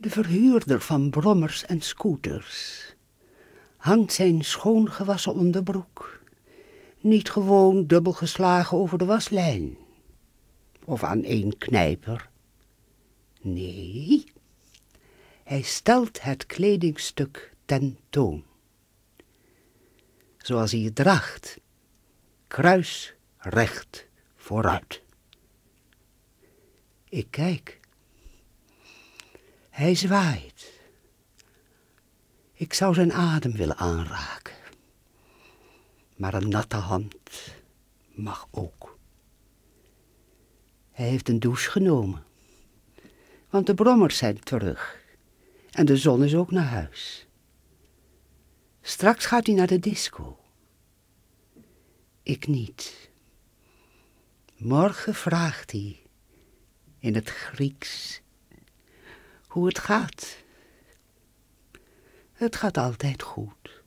de verhuurder van brommers en scooters, hangt zijn schoongewassen onderbroek, niet gewoon dubbel geslagen over de waslijn of aan één knijper. Nee, hij stelt het kledingstuk ten toon. Zoals hij het draagt, recht, vooruit. Ik kijk. Hij zwaait. Ik zou zijn adem willen aanraken. Maar een natte hand mag ook. Hij heeft een douche genomen. Want de brommers zijn terug. En de zon is ook naar huis. Straks gaat hij naar de disco. Ik niet. Morgen vraagt hij in het Grieks hoe het gaat. Het gaat altijd goed.